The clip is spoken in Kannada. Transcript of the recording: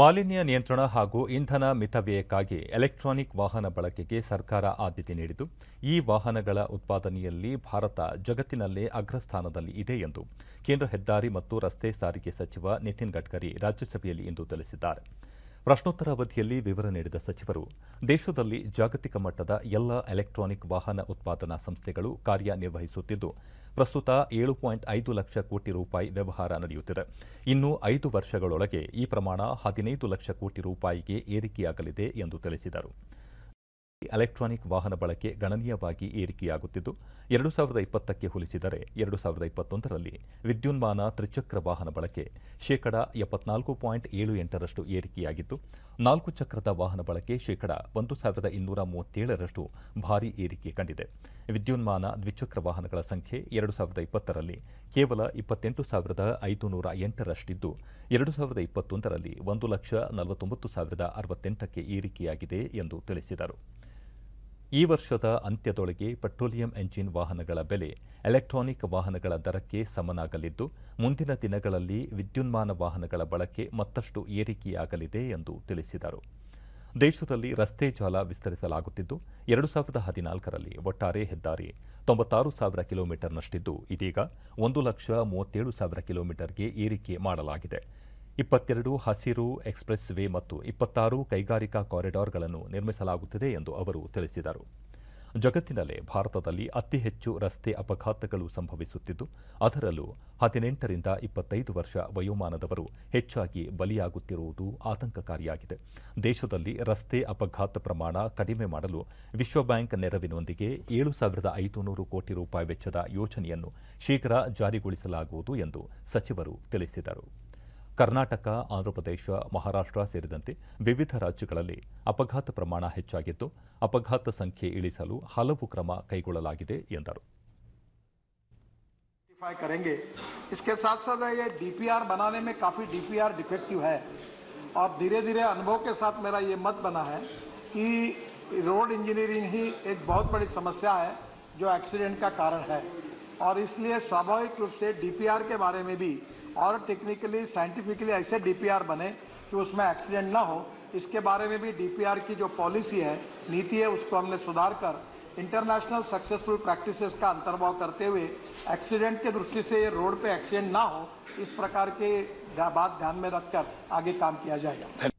ಮಾಲಿನ್ಯ ನಿಯಂತ್ರಣ ಹಾಗೂ ಇಂಧನ ಮಿತವ್ಯಯಕ್ಕಾಗಿ ಎಲೆಕ್ಟ್ರಾನಿಕ್ ವಾಹನ ಬಳಕೆಗೆ ಸರ್ಕಾರ ಆದ್ಯತೆ ನೀಡಿದ್ದು ಈ ವಾಹನಗಳ ಉತ್ಪಾದನೆಯಲ್ಲಿ ಭಾರತ ಜಗತ್ತಿನಲ್ಲೇ ಅಗ್ರಸ್ಥಾನದಲ್ಲಿ ಇದೆ ಎಂದು ಕೇಂದ್ರ ಹೆದ್ದಾರಿ ಮತ್ತು ರಸ್ತೆ ಸಾರಿಗೆ ಸಚಿವ ನಿತಿನ್ ಗಡ್ಕರಿ ರಾಜ್ಯಸಭೆಯಲ್ಲಿ ಇಂದು ತಿಳಿಸಿದ್ದಾರೆ ಪ್ರಶ್ನೋತ್ತರ ಅವಧಿಯಲ್ಲಿ ವಿವರ ನೀಡಿದ ಸಚಿವರು ದೇಶದಲ್ಲಿ ಜಾಗತಿಕ ಮಟ್ಟದ ಎಲ್ಲ ಎಲೆಕ್ಟ್ರಾನಿಕ್ ವಾಹನ ಉತ್ಪಾದನಾ ಸಂಸ್ಥೆಗಳು ಕಾರ್ಯನಿರ್ವಹಿಸುತ್ತಿದ್ದು ಪ್ರಸ್ತುತ ಏಳು ಪಾಯಿಂಟ್ ಐದು ಲಕ್ಷ ಕೋಟಿ ರೂಪಾಯಿ ವ್ಯವಹಾರ ನಡೆಯುತ್ತಿದೆ ಇನ್ನು ಐದು ವರ್ಷಗಳೊಳಗೆ ಈ ಪ್ರಮಾಣ ಹದಿನೈದು ಲಕ್ಷ ಕೋಟಿ ರೂಪಾಯಿಗೆ ಏರಿಕೆಯಾಗಲಿದೆ ಎಂದು ತಿಳಿಸಿದರು ಎಲೆಕ್ಟ್ರಾನಿಕ್ ವಾಹನ ಬಳಕೆ ಗಣನೀಯವಾಗಿ ಏರಿಕೆಯಾಗುತ್ತಿದ್ದು ಎರಡು ಸಾವಿರದ ಇಪ್ಪತ್ತಕ್ಕೆ ಹೋಲಿಸಿದರೆ ಎರಡು ಸಾವಿರದ ಇಪ್ಪತ್ತೊಂದರಲ್ಲಿ ವಿದ್ಯುನ್ಮಾನ ತ್ರಿಚಕ್ರ ವಾಹನ ಬಳಕೆ ಶೇಕಡ ಎಪ್ಪತ್ನಾಲ್ಕು ಪಾಯಿಂಟ್ ಏಳು ಎಂಟರಷ್ಟು ಏರಿಕೆಯಾಗಿದ್ದು ನಾಲ್ಕು ಚಕ್ರದ ವಾಹನ ಬಳಕೆ ಶೇಕಡಾ ಒಂದು ಸಾವಿರದ ಇನ್ನೂರ ಮೂವತ್ತೇಳರಷ್ಟು ಭಾರೀ ಏರಿಕೆ ಕಂಡಿದೆ ವಿದ್ಯುನ್ಮಾನ ದ್ವಿಚಕ್ರ ವಾಹನಗಳ ಸಂಖ್ಯೆ ಎರಡು ಸಾವಿರದ ಇಪ್ಪತ್ತರಲ್ಲಿ ಕೇವಲ ಇಪ್ಪತ್ತೆಂಟು ಸಾವಿರದ ಐದು ನೂರ ಎಂಟರಷ್ಟಿದ್ದು ಎರಡು ಸಾವಿರದ ಇಪ್ಪತ್ತೊಂದರಲ್ಲಿ ಒಂದು ಲಕ್ಷ ನಲವತ್ತೊಂಬತ್ತು ಸಾವಿರದ ಅರವತ್ತೆಂಟಕ್ಕೆ ಏರಿಕೆಯಾಗಿದೆ ಎಂದು ತಿಳಿಸಿದರು ಈ ವರ್ಷದ ಅಂತ್ಯದೊಳಗೆ ಪೆಟ್ರೋಲಿಯಂ ಎಂಜಿನ್ ವಾಹನಗಳ ಬೆಲೆ ಎಲೆಕ್ಟ್ರಾನಿಕ್ ವಾಹನಗಳ ದರಕ್ಕೆ ಸಮನಾಗಲಿದ್ದು ಮುಂದಿನ ದಿನಗಳಲ್ಲಿ ವಿದ್ಯುನ್ಮಾನ ವಾಹನಗಳ ಬಳಕೆ ಮತ್ತಷ್ಟು ಏರಿಕೆಯಾಗಲಿದೆ ಎಂದು ತಿಳಿಸಿದರು ದೇಶದಲ್ಲಿ ರಸ್ತೆ ಜಾಲ ವಿಸ್ತರಿಸಲಾಗುತ್ತಿದ್ದು ಎರಡು ಸಾವಿರದ ಹದಿನಾಲ್ಕರಲ್ಲಿ ಒಟ್ಟಾರೆ ಹೆದ್ದಾರಿ ತೊಂಬತ್ತಾರು ಸಾವಿರ ಕಿಲೋಮೀಟರ್ನಷ್ಟಿದ್ದು ಇದೀಗ ಒಂದು ಲಕ್ಷ ಮೂವತ್ತೇಳು ಸಾವಿರ ಕಿಲೋಮೀಟರ್ಗೆ ಏರಿಕೆ ಮಾಡಲಾಗಿದೆ ಇಪ್ಪತ್ತೆರಡು ಹಸಿರು ಎಕ್ಸ್ಪ್ರೆಸ್ ವೇ ಮತ್ತು ಇಪ್ಪತ್ತಾರು ಕೈಗಾರಿಕಾ ಕಾರಿಡಾರ್ಗಳನ್ನು ನಿರ್ಮಿಸಲಾಗುತ್ತಿದೆ ಎಂದು ಅವರು ತಿಳಿಸಿದರು ಜಗತ್ತಿನಲ್ಲೇ ಭಾರತದಲ್ಲಿ ಅತಿ ಹೆಚ್ಚು ರಸ್ತೆ ಅಪಘಾತಗಳು ಸಂಭವಿಸುತ್ತಿದ್ದು ಅದರಲ್ಲೂ ಹದಿನೆಂಟರಿಂದ ಇಪ್ಪತ್ತೈದು ವರ್ಷ ವಯೋಮಾನದವರು ಹೆಚ್ಚಾಗಿ ಬಲಿಯಾಗುತ್ತಿರುವುದು ಆತಂಕಕಾರಿಯಾಗಿದೆ ದೇಶದಲ್ಲಿ ರಸ್ತೆ ಅಪಘಾತ ಪ್ರಮಾಣ ಕಡಿಮೆ ಮಾಡಲು ವಿಶ್ವಬ್ಯಾಂಕ್ ನೆರವಿನೊಂದಿಗೆ ಏಳು ಸಾವಿರದ ಐದುನೂರು ಕೋಟಿ ರೂಪಾಯಿ ವೆಚ್ಚದ ಯೋಜನೆಯನ್ನು ಶೀಘ್ರ ಜಾರಿಗೊಳಿಸಲಾಗುವುದು ಎಂದು ಸಚಿವರು ತಿಳಿಸಿದರು कर्नाटक ಆಂಧ್ರಪ್ರದೇಶ महाराष्ट्र ಸೇರಿದಂತೆ ವಿವಿಧ विविध राज्य ಪ್ರಮಾಣ प्रमाण ಅಪಘಾತ ಸಂಖ್ಯೆ संख्य ಹಲವು क्रम ಕೈಗೊಳ್ಳಲಾಗಿದೆ करेंगे इसके साथ साथ ये डीपीआर बनाने में काफ़ी डीपीआर डिफेक्टिव है और धीरे धीरे अनुभव के साथ मेरा ये मत बना है कि रोड इंजीनियरिंग ही एक बहुत बड़ी समस्या है जो एक्सीडेंट का कारण है और इसलिए स्वाभाविक रूप से डीपीआर के बारे में भी और टेक्निकली साइंटिफिकली ऐसे डीपीआर बने कि उसमें एक्सीडेंट ना हो इसके बारे में भी डीपीआर की जो पॉलिसी है नीति है उसको हमने सुधार कर इंटरनेशनल सक्सेसफुल प्रैक्टिसेस का अंतर्भाव करते हुए एक्सीडेंट के दृष्टि से ये रोड पे एक्सीडेंट ना हो इस प्रकार के बात ध्यान में रखकर आगे काम किया जाएगा